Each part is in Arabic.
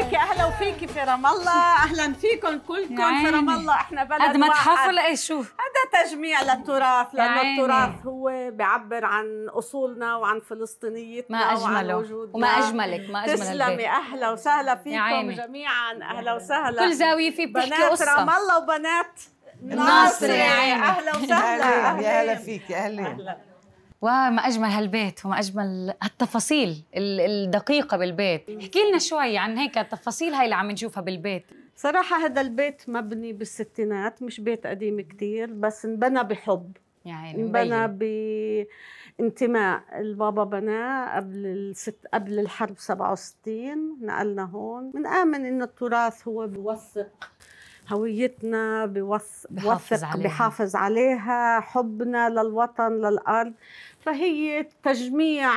فيكي اهلا وفيكي في رام الله اهلا فيكم كلكم في رام الله احنا بلد قد ما تحفل اي شو هذا تجميع للتراث لانه التراث هو بيعبر عن اصولنا وعن فلسطينيتنا ما اجمله وعن وجودنا. وما اجملك ما اجمل تسلمي اهلا وسهلا فيكم جميعا اهلا وسهلا كل زاويه في بنات قصه بنات رام الله وبنات ناصر يا عيني اهلا وسهلا يا هلا فيك اهلا وما أجمل هالبيت وما أجمل هالتفاصيل الدقيقة بالبيت احكي لنا شوي عن هيك التفاصيل هاي اللي عم نشوفها بالبيت صراحة هذا البيت مبني بالستينات مش بيت قديم كتير بس انبنى بحب يعني انبنى بانتماء البابا بناه قبل الست قبل الحرب 67 نقلنا هون بنآمن انه التراث هو بيوثق هويتنا بوثق بحافظ عليها. بحافظ عليها حبنا للوطن للأرض فهي تجميع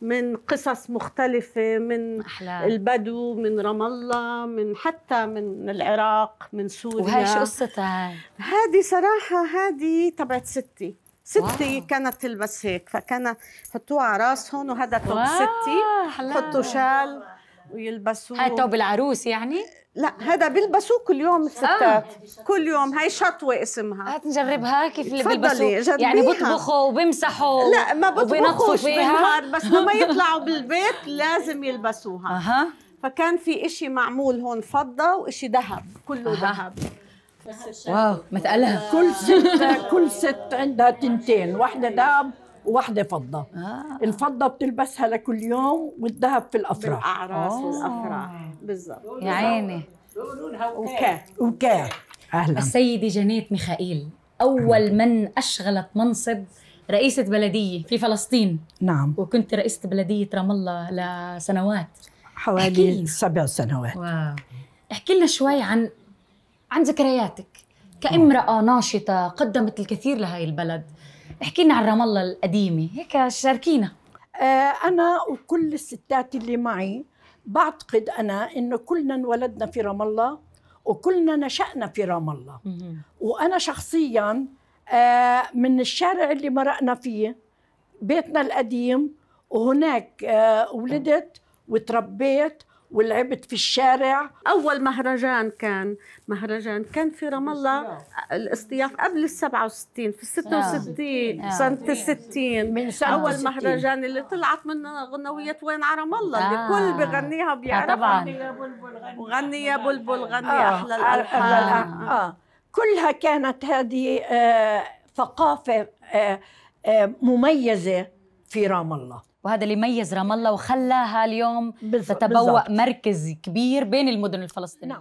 من قصص مختلفة من أحلى. البدو من رام الله من حتى من العراق من سوريا وهي شو قصتها هاي؟ هذه صراحة هذه تبعت ستي ستي واو. كانت تلبس هيك فكان حطوها على راسهم وهذا توب ستي حطوا شال ويلبسوه هاي توب العروس يعني؟ لا هذا بلبسوه كل يوم الستات آه. كل يوم هاي شطوه اسمها هات نجربها كيف اللي بلبسوه يعني بطبخوا وبمسحوا لا ما بطبخوش بالنهار بس لما يطلعوا بالبيت لازم يلبسوها أها. فكان في إشي معمول هون فضه وإشي ذهب كله ذهب واو متقلها كل ست كل ست عندها تنتين واحده ذهب وواحده فضه آه. الفضه بتلبسها لكل يوم والذهب في الافراح الاعراس آه. والافراح بالضبط يا عيني وكاه وكاه اهلا السيده جنيت ميخائيل اول من اشغلت منصب رئيسة بلدية في فلسطين نعم وكنت رئيسة بلدية رام الله لسنوات حوالي سبع سنوات واو احكي لنا شوي عن عن ذكرياتك كامرأة ناشطة قدمت الكثير لهي البلد احكي لنا عن رام الله القديمه هيك شاركينا آه انا وكل الستات اللي معي بعتقد انا انه كلنا انولدنا في رام الله وكلنا نشأنا في رام الله وانا شخصيا آه من الشارع اللي مرقنا فيه بيتنا القديم وهناك آه ولدت وتربيت ولعبت في الشارع اول مهرجان كان مهرجان كان في رام الله الاصطياف قبل ال 67 في ال 66 سنه ال 60 من سنة اول ستين. مهرجان اللي طلعت من غنويه وين على رام الله آه. كل بغنيها بيعرفها آه طبعا غني يا بلبل غني وغني يا بلبل غني آه. احلى الالحان آه. آه. آه. كلها كانت هذه آه ثقافه آه آه مميزه في رام الله وهذا اللي ميز رام الله وخلاها اليوم تتبوأ مركز كبير بين المدن الفلسطينية نعم.